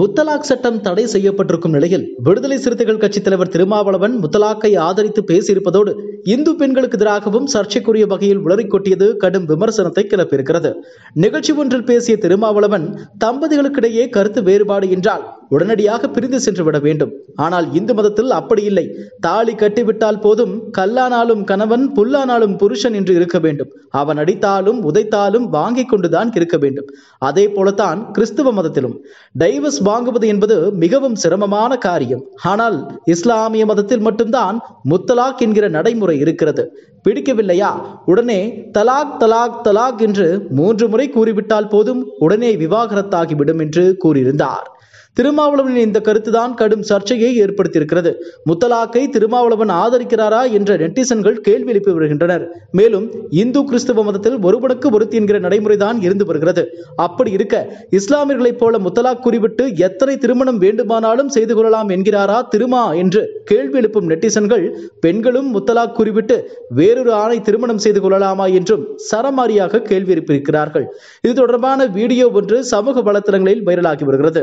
முத்தலாக் சட்டம் தடை செய்யப்பட்டிருக்கும் நிலையில் விடுதலை சிறுத்தைகள் கட்சித் தலைவர் திருமாவளவன் முத்தலாக்கை ஆதரித்து பேசியிருப்பதோடு இந்து பெண்களுக்கு எதிராகவும் சர்ச்சைக்குரிய வகையில் உளறிக்கொட்டியது கடும் விமர்சனத்தை கிளப்பியிருக்கிறது நிகழ்ச்சி ஒன்றில் பேசிய திருமாவளவன் தம்பதிகளுக்கிடையே கருத்து வேறுபாடு என்றால் உடனடியாக பிரிந்து சென்று விட வேண்டும் ஆனால் இந்து மதத்தில் அப்படி இல்லை தாலி கட்டிவிட்டால் போதும் கல்லானாலும் கணவன் புல்லானாலும் புருஷன் என்று இருக்க வேண்டும் அவன் அடித்தாலும் உதைத்தாலும் வாங்கி கொண்டுதான் இருக்க வேண்டும் அதே போலத்தான் கிறிஸ்துவ மதத்திலும் டைவர்ஸ் வாங்குவது என்பது மிகவும் சிரமமான காரியம் ஆனால் இஸ்லாமிய மதத்தில் மட்டும்தான் முத்தலாக் என்கிற நடைமுறை இருக்கிறது பிடிக்கவில்லையா உடனே தலாக் தலாக் தலாக் என்று மூன்று முறை கூறிவிட்டால் போதும் உடனே விவாகரத்தாகிவிடும் என்று கூறியிருந்தார் திருமாவளவனின் இந்த கருத்துதான் கடும் சர்ச்சையை ஏற்படுத்தியிருக்கிறது முத்தலாக்கை திருமாவளவன் ஆதரிக்கிறாரா என்ற நெட்டிசன்கள் கேள்வி எழுப்பி வருகின்றனர் மேலும் இந்து கிறிஸ்துவ மதத்தில் ஒருவனுக்கு ஒருத்தி என்கிற நடைமுறைதான் இருந்து வருகிறது அப்படி இருக்க இஸ்லாமியர்களைப் போல முத்தலாக் குறிவிட்டு எத்தனை திருமணம் வேண்டுமானாலும் செய்து கொள்ளலாம் என்கிறாரா திருமா என்று கேள்வி எழுப்பும் நெட்டிசன்கள் பெண்களும் முத்தலாக் குறிவிட்டு வேறொரு ஆணை திருமணம் செய்து கொள்ளலாமா என்றும் சரமாரியாக கேள்வி எழுப்பியிருக்கிறார்கள் இது தொடர்பான வீடியோ ஒன்று சமூக வலைத்தளங்களில் வைரலாகி வருகிறது